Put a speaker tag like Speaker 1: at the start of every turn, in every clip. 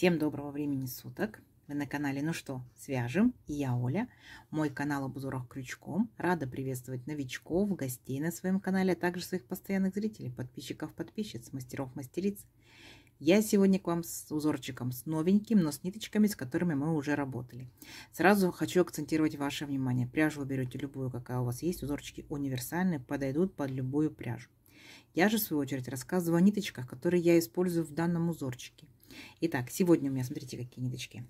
Speaker 1: Всем доброго времени суток! Вы на канале «Ну что, свяжем?» и я Оля. Мой канал об узорах крючком. Рада приветствовать новичков, гостей на своем канале, а также своих постоянных зрителей, подписчиков, подписчиц, мастеров, мастериц. Я сегодня к вам с узорчиком, с новеньким, но с ниточками, с которыми мы уже работали. Сразу хочу акцентировать ваше внимание. Пряжу вы берете любую, какая у вас есть. Узорчики универсальные, подойдут под любую пряжу. Я же, в свою очередь, рассказываю о ниточках, которые я использую в данном узорчике – Итак, сегодня у меня, смотрите, какие ниточки.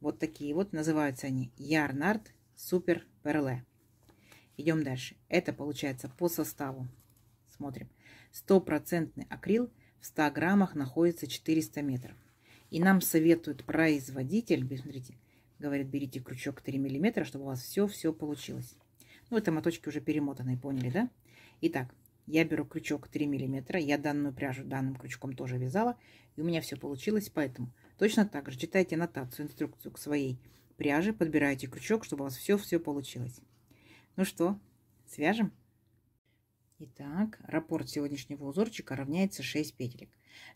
Speaker 1: Вот такие вот, называются они Ярнард Супер Перле. Идем дальше. Это получается по составу. Смотрим. Стопроцентный акрил в 100 граммах находится 400 метров. И нам советует производитель, смотрите, говорит, берите крючок 3 миллиметра, чтобы у вас все-все получилось. Ну, это моточки уже перемотанные, поняли, да? Итак, я беру крючок 3 мм, я данную пряжу данным крючком тоже вязала, и у меня все получилось, поэтому точно так же читайте аннотацию, инструкцию к своей пряже, подбирайте крючок, чтобы у вас все-все получилось. Ну что, свяжем? Итак, раппорт сегодняшнего узорчика равняется 6 петелек.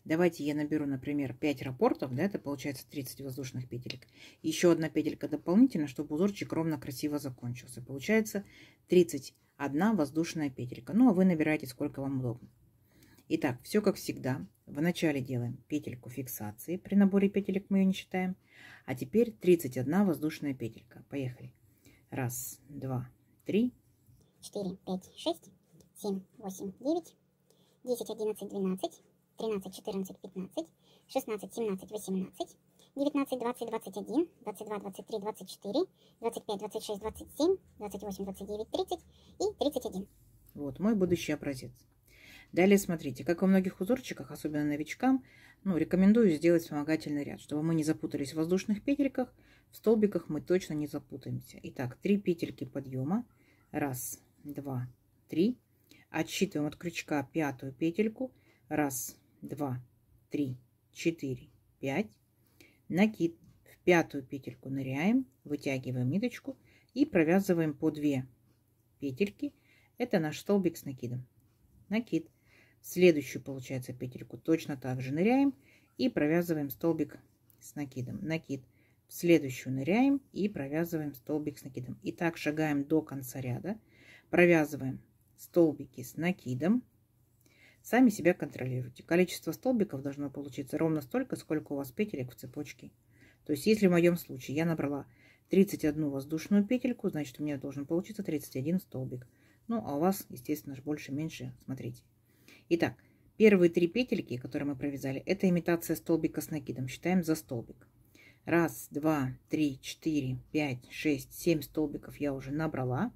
Speaker 1: Давайте я наберу, например, 5 раппортов, да, это получается 30 воздушных петелек. Еще одна петелька дополнительно, чтобы узорчик ровно красиво закончился. Получается 30 одна воздушная петелька. Ну, а вы набираете сколько вам удобно. Итак, все как всегда. Вначале делаем петельку фиксации. При наборе петелек мы ее не считаем. А теперь 31 воздушная петелька. Поехали. Раз, два, три. четыре, пять, шесть, семь, восемь, девять, десять, одиннадцать, двенадцать, тринадцать, четырнадцать, пятнадцать, шестнадцать, семнадцать, восемнадцать. 19, 20, 21, 22, 23, 24, 25, 26, 27, 28, 29, 30 и 31. Вот мой будущий образец. Далее смотрите, как во многих узорчиках, особенно новичкам, ну, рекомендую сделать вспомогательный ряд, чтобы мы не запутались в воздушных петельках, в столбиках мы точно не запутаемся. Итак, три петельки подъема, Раз, два, три. отсчитываем от крючка пятую петельку, Раз, два, три, четыре, пять. Накид. В пятую петельку ныряем, вытягиваем ниточку и провязываем по 2 петельки. Это наш столбик с накидом. Накид. В следующую, получается, петельку точно так же ныряем и провязываем столбик с накидом. Накид. В следующую ныряем и провязываем столбик с накидом. И так шагаем до конца ряда. Провязываем столбики с накидом. Сами себя контролируйте. Количество столбиков должно получиться ровно столько, сколько у вас петелек в цепочке. То есть, если в моем случае я набрала 31 воздушную петельку, значит, у меня должен получиться 31 столбик. Ну, а у вас, естественно же, больше-меньше, смотрите. Итак, первые три петельки, которые мы провязали, это имитация столбика с накидом. Считаем за столбик. Раз, два, три, четыре, пять, шесть, семь столбиков я уже набрала.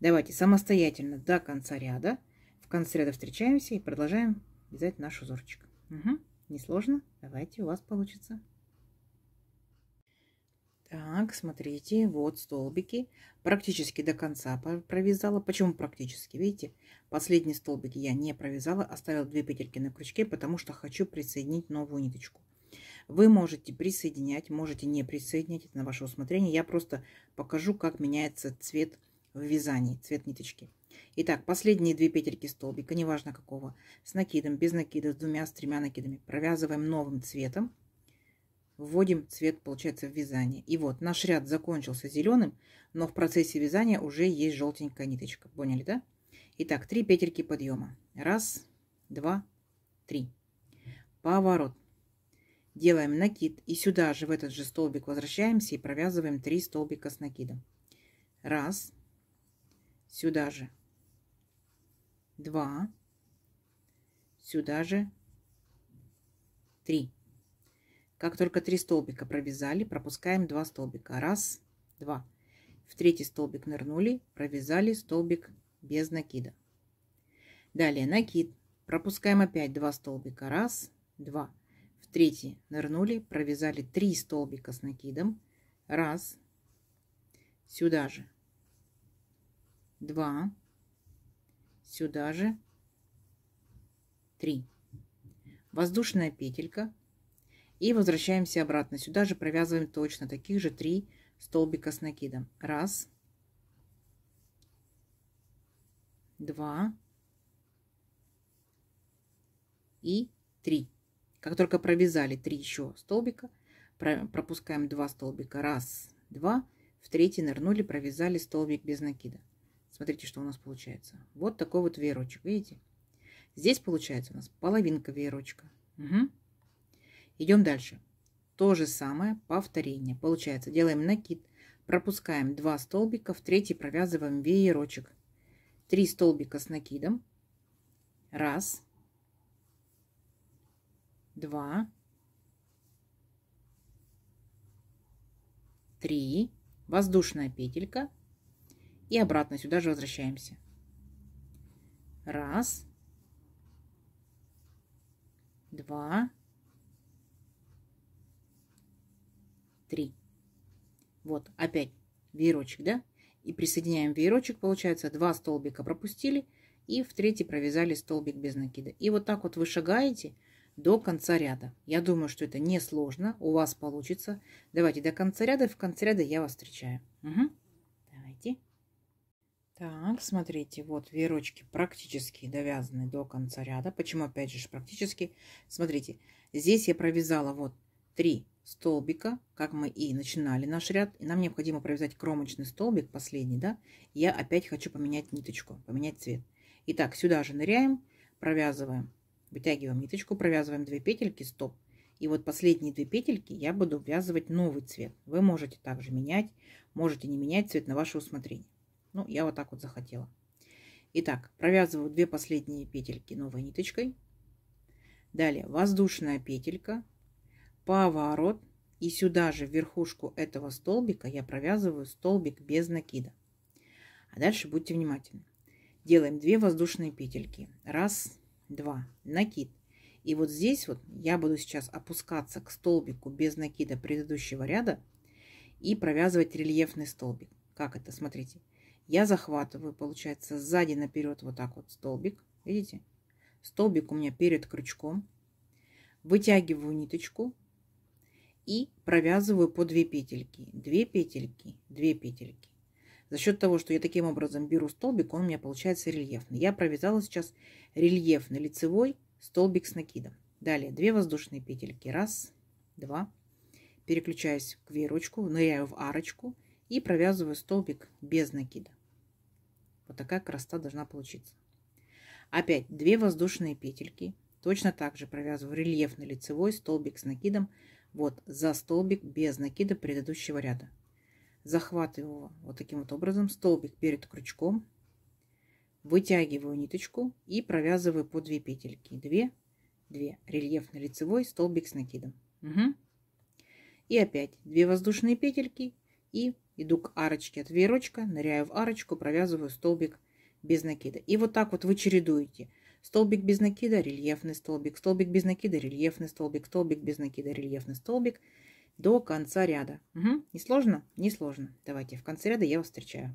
Speaker 1: Давайте самостоятельно до конца ряда – в конце ряда встречаемся и продолжаем вязать наш узорчик. Угу. Несложно. Давайте, у вас получится. Так, смотрите, вот столбики. Практически до конца провязала. Почему практически? Видите, последние столбики я не провязала, оставила две петельки на крючке, потому что хочу присоединить новую ниточку. Вы можете присоединять, можете не присоединять, это на ваше усмотрение. Я просто покажу, как меняется цвет в вязании, цвет ниточки. Итак, последние две петельки столбика, неважно какого, с накидом, без накида, с двумя, с тремя накидами, провязываем новым цветом, вводим цвет, получается, в вязание. И вот наш ряд закончился зеленым, но в процессе вязания уже есть желтенькая ниточка. Поняли, да? Итак, три петельки подъема. Раз, два, три. Поворот. Делаем накид и сюда же в этот же столбик возвращаемся и провязываем 3 столбика с накидом. Раз, сюда же 2, сюда же 3. Как только три столбика провязали, пропускаем 2 столбика. Раз, два. В третий столбик нырнули, провязали столбик без накида. Далее накид. Пропускаем опять 2 столбика. Раз, два. В третий нырнули, провязали 3 столбика с накидом. Раз. Сюда же 2, сюда же 3. Воздушная петелька. И возвращаемся обратно. Сюда же провязываем точно таких же 3 столбика с накидом. Раз, два и три. Как только провязали 3 еще столбика, пропускаем 2 столбика. Раз, два. В третий нырнули, провязали столбик без накида. Смотрите, что у нас получается. Вот такой вот веерочек, видите? Здесь получается у нас половинка веерочка. Угу. Идем дальше. То же самое повторение. Получается, делаем накид, пропускаем 2 столбика, в третий провязываем веерочек. 3 столбика с накидом. Раз, два, три, воздушная петелька, и обратно сюда же возвращаемся. Раз. Два. Три. Вот, опять веерочек, да? И присоединяем веерочек, получается, два столбика пропустили и в третий провязали столбик без накида. И вот так вот вы шагаете до конца ряда. Я думаю, что это несложно, у вас получится. Давайте до конца ряда, в конце ряда я вас встречаю. Угу. Так, смотрите, вот верочки практически довязаны до конца ряда. Почему опять же практически? Смотрите, здесь я провязала вот три столбика, как мы и начинали наш ряд. И нам необходимо провязать кромочный столбик, последний, да. Я опять хочу поменять ниточку, поменять цвет. Итак, сюда же ныряем, провязываем, вытягиваем ниточку, провязываем две петельки, стоп. И вот последние две петельки я буду ввязывать новый цвет. Вы можете также менять, можете не менять цвет на ваше усмотрение. Ну, я вот так вот захотела. Итак, провязываю две последние петельки новой ниточкой. Далее воздушная петелька, поворот. И сюда же в верхушку этого столбика я провязываю столбик без накида. А дальше будьте внимательны. Делаем 2 воздушные петельки. Раз, два, накид. И вот здесь вот я буду сейчас опускаться к столбику без накида предыдущего ряда и провязывать рельефный столбик. Как это? Смотрите я захватываю, получается, сзади наперед вот так вот столбик, видите? Столбик у меня перед крючком, вытягиваю ниточку и провязываю по 2 петельки, 2 петельки, 2 петельки. За счет того, что я таким образом беру столбик, он у меня получается рельефный. Я провязала сейчас рельефный лицевой столбик с накидом. Далее 2 воздушные петельки, раз, два, переключаюсь к верочку, ныряю в арочку и провязываю столбик без накида. Вот такая красота должна получиться. Опять две воздушные петельки. Точно так же провязываю рельефный лицевой столбик с накидом. Вот за столбик без накида предыдущего ряда. Захватываю его вот таким вот образом. Столбик перед крючком. Вытягиваю ниточку и провязываю по 2 петельки. 2, 2. Рельефный лицевой столбик с накидом. Угу. И опять 2 воздушные петельки и Иду к арочке от веерочка, ныряю в арочку, провязываю столбик без накида. И вот так вот вы чередуете. Столбик без накида, рельефный столбик, столбик без накида, рельефный столбик, столбик без накида, рельефный столбик до конца ряда. Угу. Не сложно? Не сложно. Давайте, в конце ряда я вас встречаю.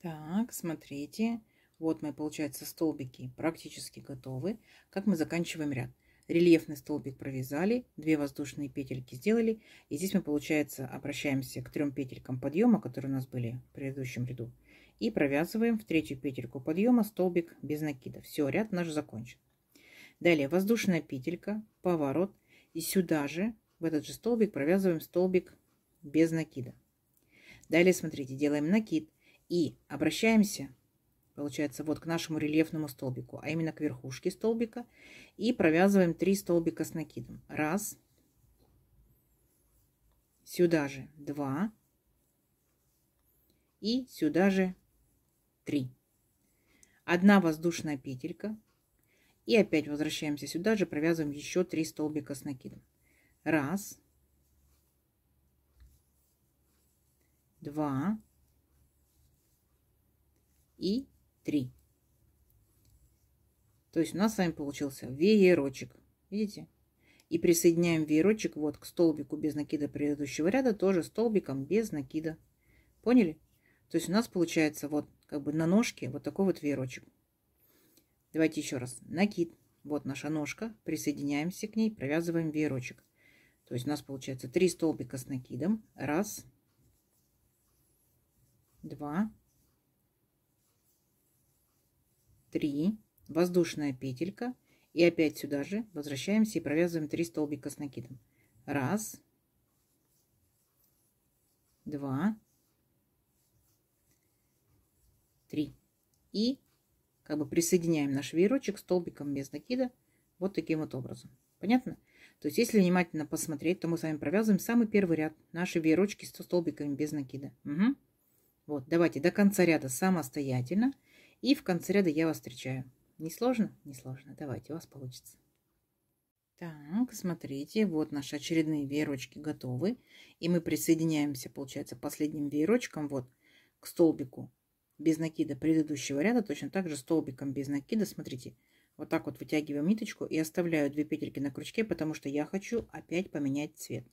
Speaker 1: Так, смотрите. Вот мы, получается, столбики практически готовы. Как мы заканчиваем ряд рельефный столбик провязали, 2 воздушные петельки сделали. И здесь мы, получается, обращаемся к трем петелькам подъема, которые у нас были в предыдущем ряду. И провязываем в третью петельку подъема столбик без накида. Все, ряд наш закончен. Далее воздушная петелька, поворот. И сюда же, в этот же столбик, провязываем столбик без накида. Далее, смотрите, делаем накид и обращаемся получается, вот к нашему рельефному столбику, а именно к верхушке столбика. И провязываем 3 столбика с накидом. Раз. Сюда же 2. И сюда же 3. Одна воздушная петелька. И опять возвращаемся сюда же, провязываем еще 3 столбика с накидом. Раз. Два. И 3. То есть у нас с вами получился веерочек. Видите? И присоединяем веерочек вот к столбику без накида предыдущего ряда, тоже столбиком без накида. Поняли? То есть у нас получается вот как бы на ножке вот такой вот веерочек. Давайте еще раз. Накид. Вот наша ножка. Присоединяемся к ней, провязываем веерочек. То есть у нас получается 3 столбика с накидом. Раз, два, 3, воздушная петелька. И опять сюда же возвращаемся и провязываем 3 столбика с накидом. Раз, два, три. И как бы присоединяем наш веерочек столбиком без накида вот таким вот образом. Понятно? То есть, если внимательно посмотреть, то мы с вами провязываем самый первый ряд наши веерочки с столбиками без накида. Угу. Вот, давайте до конца ряда самостоятельно. И в конце ряда я вас встречаю. Не сложно? Не сложно. Давайте, у вас получится. Так, смотрите, вот наши очередные веерочки готовы. И мы присоединяемся, получается, последним веерочком вот к столбику без накида предыдущего ряда. Точно так же столбиком без накида, смотрите, вот так вот вытягиваем ниточку и оставляю две петельки на крючке, потому что я хочу опять поменять цвет.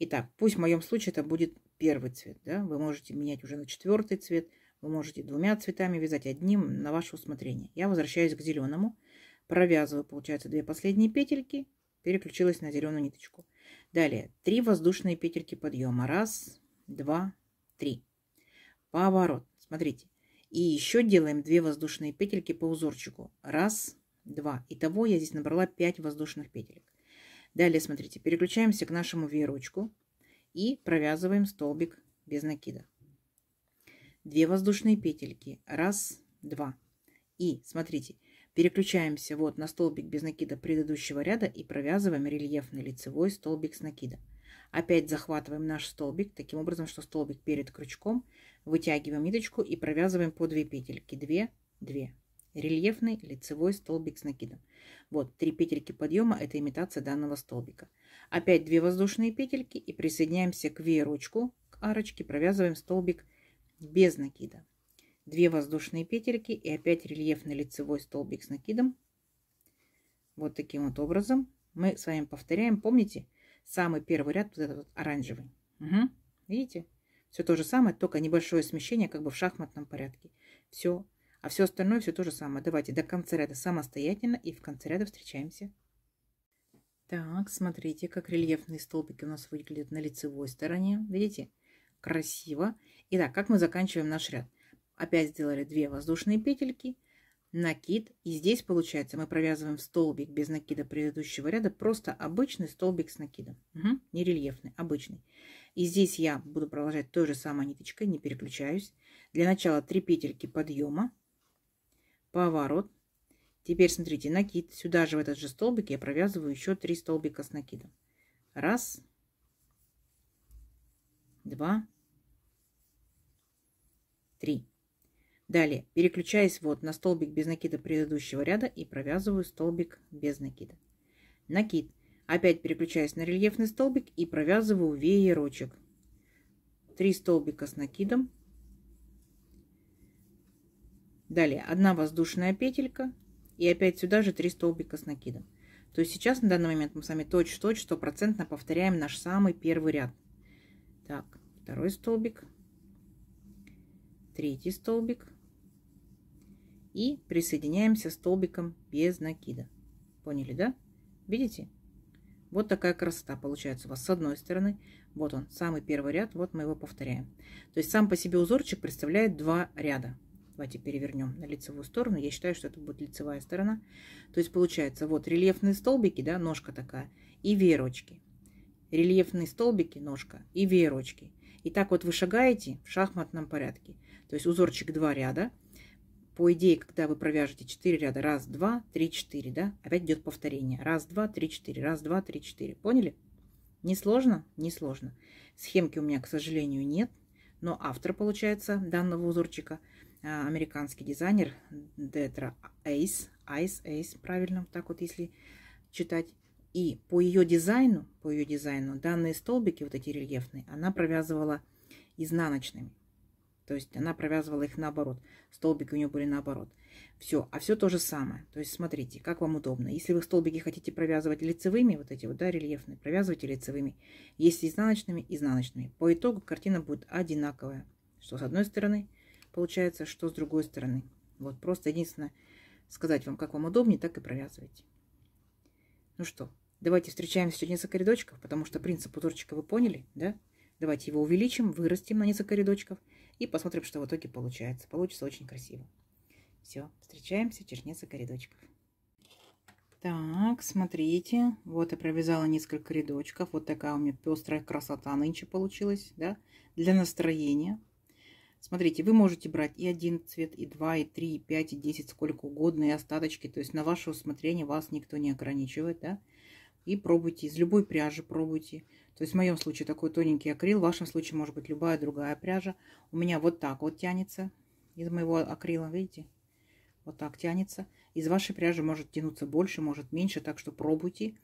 Speaker 1: Итак, пусть в моем случае это будет первый цвет, да, вы можете менять уже на четвертый цвет – вы можете двумя цветами вязать, одним на ваше усмотрение. Я возвращаюсь к зеленому, провязываю, получается, две последние петельки, переключилась на зеленую ниточку. Далее, три воздушные петельки подъема. Раз, два, три. Поворот. Смотрите. И еще делаем две воздушные петельки по узорчику. Раз, два. Итого я здесь набрала 5 воздушных петелек. Далее, смотрите, переключаемся к нашему веерочку и провязываем столбик без накида. 2 воздушные петельки. Раз, два. И, смотрите, переключаемся вот на столбик без накида предыдущего ряда и провязываем рельефный лицевой столбик с накида. Опять захватываем наш столбик таким образом, что столбик перед крючком, вытягиваем ниточку и провязываем по 2 петельки. 2, 2. Рельефный лицевой столбик с накидом. Вот 3 петельки подъема, это имитация данного столбика. Опять 2 воздушные петельки и присоединяемся к веерочку, к арочке, провязываем столбик без накида. Две воздушные петельки и опять рельефный лицевой столбик с накидом. Вот таким вот образом мы с вами повторяем. Помните, самый первый ряд, вот этот вот оранжевый. Угу. Видите? Все то же самое, только небольшое смещение, как бы в шахматном порядке. Все. А все остальное все то же самое. Давайте до конца ряда самостоятельно и в конце ряда встречаемся. Так, смотрите, как рельефные столбики у нас выглядят на лицевой стороне. Видите? Красиво. Итак, как мы заканчиваем наш ряд? Опять сделали 2 воздушные петельки, накид. И здесь, получается, мы провязываем столбик без накида предыдущего ряда, просто обычный столбик с накидом, угу. не рельефный, обычный. И здесь я буду продолжать той же самой ниточкой, не переключаюсь. Для начала 3 петельки подъема, поворот. Теперь смотрите, накид. Сюда же в этот же столбик я провязываю еще 3 столбика с накидом. Раз, два, 3. Далее, переключаясь вот на столбик без накида предыдущего ряда и провязываю столбик без накида. Накид. Опять переключаясь на рельефный столбик и провязываю веерочек. 3 столбика с накидом. Далее, одна воздушная петелька и опять сюда же 3 столбика с накидом. То есть сейчас на данный момент мы с вами точь-в-точь стопроцентно повторяем наш самый первый ряд. Так, второй столбик третий столбик и присоединяемся столбиком без накида. Поняли, да? Видите? Вот такая красота получается у вас с одной стороны. Вот он, самый первый ряд, вот мы его повторяем. То есть сам по себе узорчик представляет два ряда. Давайте перевернем на лицевую сторону. Я считаю, что это будет лицевая сторона. То есть получается вот рельефные столбики, да, ножка такая, и верочки. Рельефные столбики, ножка и верочки. И так вот вы шагаете в шахматном порядке. То есть узорчик 2 ряда. По идее, когда вы провяжете 4 ряда, раз, два, три, четыре, да, опять идет повторение. Раз, два, три, четыре, раз, два, три, четыре. Поняли? Не сложно? Не сложно. Схемки у меня, к сожалению, нет, но автор, получается, данного узорчика, а, американский дизайнер Детра Эйс, Айс, Эйс, правильно, так вот, если читать. И по ее дизайну, по ее дизайну, данные столбики, вот эти рельефные, она провязывала изнаночными. То есть она провязывала их наоборот. Столбики у нее были наоборот. Все. А все то же самое. То есть смотрите, как вам удобно. Если вы столбики хотите провязывать лицевыми, вот эти вот, да, рельефные, провязывайте лицевыми. Если изнаночными, изнаночными. По итогу картина будет одинаковая. Что с одной стороны получается, что с другой стороны. Вот просто единственное сказать вам, как вам удобнее, так и провязывайте. Ну что, давайте встречаемся через несколько рядочков, потому что принцип узорчика вы поняли, да? Давайте его увеличим, вырастим на несколько рядочков и посмотрим, что в итоге получается. Получится очень красиво. Все, встречаемся через несколько рядочков. Так, смотрите, вот я провязала несколько рядочков. Вот такая у меня пестрая красота нынче получилась, да, для настроения. Смотрите, вы можете брать и один цвет, и два, и три, и пять, и десять, сколько угодно, и остаточки. То есть на ваше усмотрение вас никто не ограничивает, да и пробуйте. Из любой пряжи пробуйте. То есть в моем случае такой тоненький акрил, в вашем случае может быть любая другая пряжа. У меня вот так вот тянется из моего акрила, видите? Вот так тянется. Из вашей пряжи может тянуться больше, может меньше, так что пробуйте.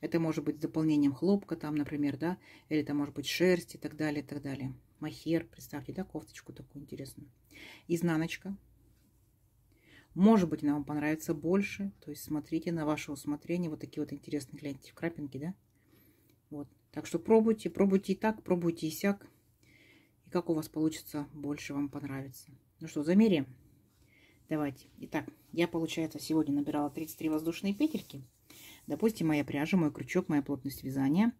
Speaker 1: Это может быть с дополнением хлопка там, например, да, или это может быть шерсть и так далее, и так далее. Махер, представьте, да, кофточку такую интересную. Изнаночка. Может быть, она вам понравится больше. То есть смотрите на ваше усмотрение. Вот такие вот интересные, гляньте, в крапинки, да? Вот. Так что пробуйте, пробуйте и так, пробуйте и сяк. И как у вас получится, больше вам понравится. Ну что, замерим? Давайте. Итак, я, получается, сегодня набирала 33 воздушные петельки. Допустим, моя пряжа, мой крючок, моя плотность вязания.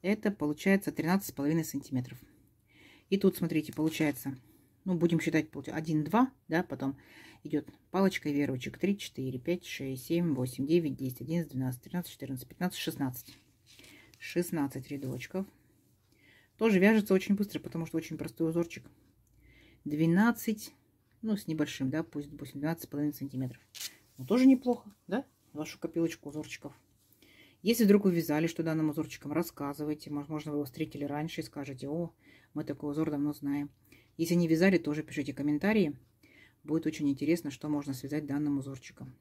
Speaker 1: Это получается 13,5 сантиметров. И тут, смотрите, получается ну, будем считать, получается, 1, 2, да, потом идет палочкой верочек, 3, 4, 5, 6, 7, 8, 9, 10, 11, 12, 13, 14, 15, 16. 16 рядочков. Тоже вяжется очень быстро, потому что очень простой узорчик. 12, ну, с небольшим, да, пусть, допустим, 12,5 сантиметров. Ну тоже неплохо, да, вашу копилочку узорчиков. Если вдруг вы что данным узорчиком рассказывайте, возможно, вы его встретили раньше и скажете, о, мы такой узор давно знаем. Если не вязали, тоже пишите комментарии. Будет очень интересно, что можно связать данным узорчиком.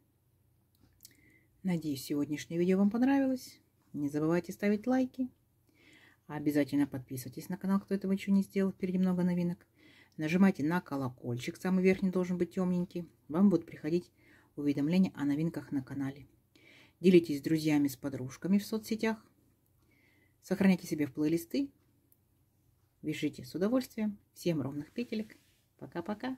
Speaker 1: Надеюсь, сегодняшнее видео вам понравилось. Не забывайте ставить лайки. Обязательно подписывайтесь на канал, кто этого еще не сделал. Впереди много новинок. Нажимайте на колокольчик, самый верхний должен быть темненький. Вам будут приходить уведомления о новинках на канале. Делитесь с друзьями, с подружками в соцсетях. Сохраняйте себе в плейлисты Вяжите с удовольствием. Всем ровных петелек. Пока-пока.